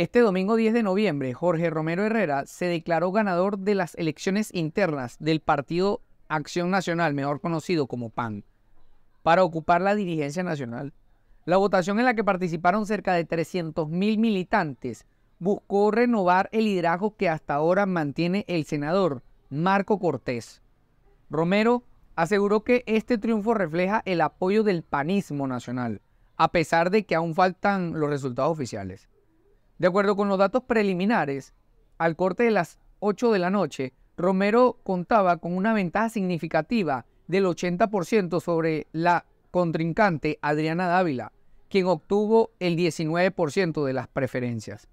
Este domingo 10 de noviembre, Jorge Romero Herrera se declaró ganador de las elecciones internas del Partido Acción Nacional, mejor conocido como PAN, para ocupar la dirigencia nacional. La votación en la que participaron cerca de 300.000 militantes buscó renovar el liderazgo que hasta ahora mantiene el senador Marco Cortés. Romero aseguró que este triunfo refleja el apoyo del panismo nacional, a pesar de que aún faltan los resultados oficiales. De acuerdo con los datos preliminares, al corte de las 8 de la noche, Romero contaba con una ventaja significativa del 80% sobre la contrincante Adriana Dávila, quien obtuvo el 19% de las preferencias.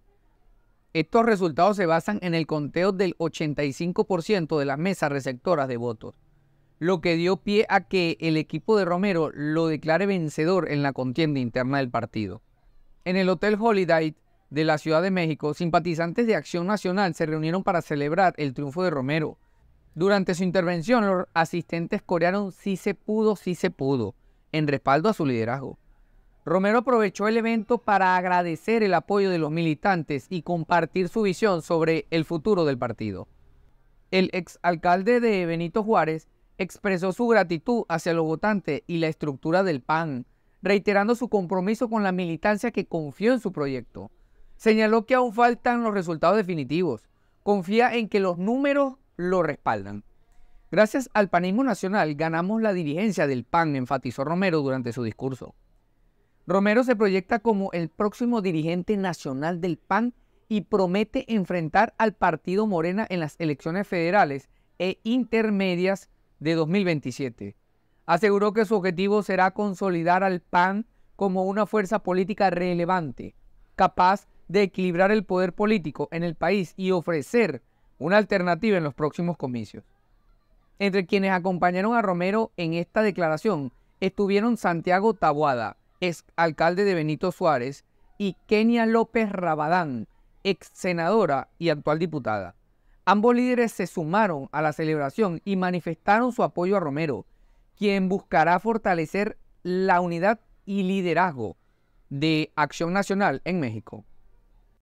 Estos resultados se basan en el conteo del 85% de las mesas receptoras de votos, lo que dio pie a que el equipo de Romero lo declare vencedor en la contienda interna del partido. En el Hotel Holiday, de la Ciudad de México, simpatizantes de Acción Nacional se reunieron para celebrar el triunfo de Romero. Durante su intervención, los asistentes corearon sí se pudo, sí se pudo, en respaldo a su liderazgo. Romero aprovechó el evento para agradecer el apoyo de los militantes y compartir su visión sobre el futuro del partido. El exalcalde de Benito Juárez expresó su gratitud hacia los votantes y la estructura del PAN, reiterando su compromiso con la militancia que confió en su proyecto. Señaló que aún faltan los resultados definitivos. Confía en que los números lo respaldan. Gracias al panismo nacional ganamos la dirigencia del PAN, enfatizó Romero durante su discurso. Romero se proyecta como el próximo dirigente nacional del PAN y promete enfrentar al partido Morena en las elecciones federales e intermedias de 2027. Aseguró que su objetivo será consolidar al PAN como una fuerza política relevante, capaz de equilibrar el poder político en el país y ofrecer una alternativa en los próximos comicios. Entre quienes acompañaron a Romero en esta declaración estuvieron Santiago Taboada, ex alcalde de Benito Suárez, y Kenia López Rabadán, ex senadora y actual diputada. Ambos líderes se sumaron a la celebración y manifestaron su apoyo a Romero, quien buscará fortalecer la unidad y liderazgo de Acción Nacional en México.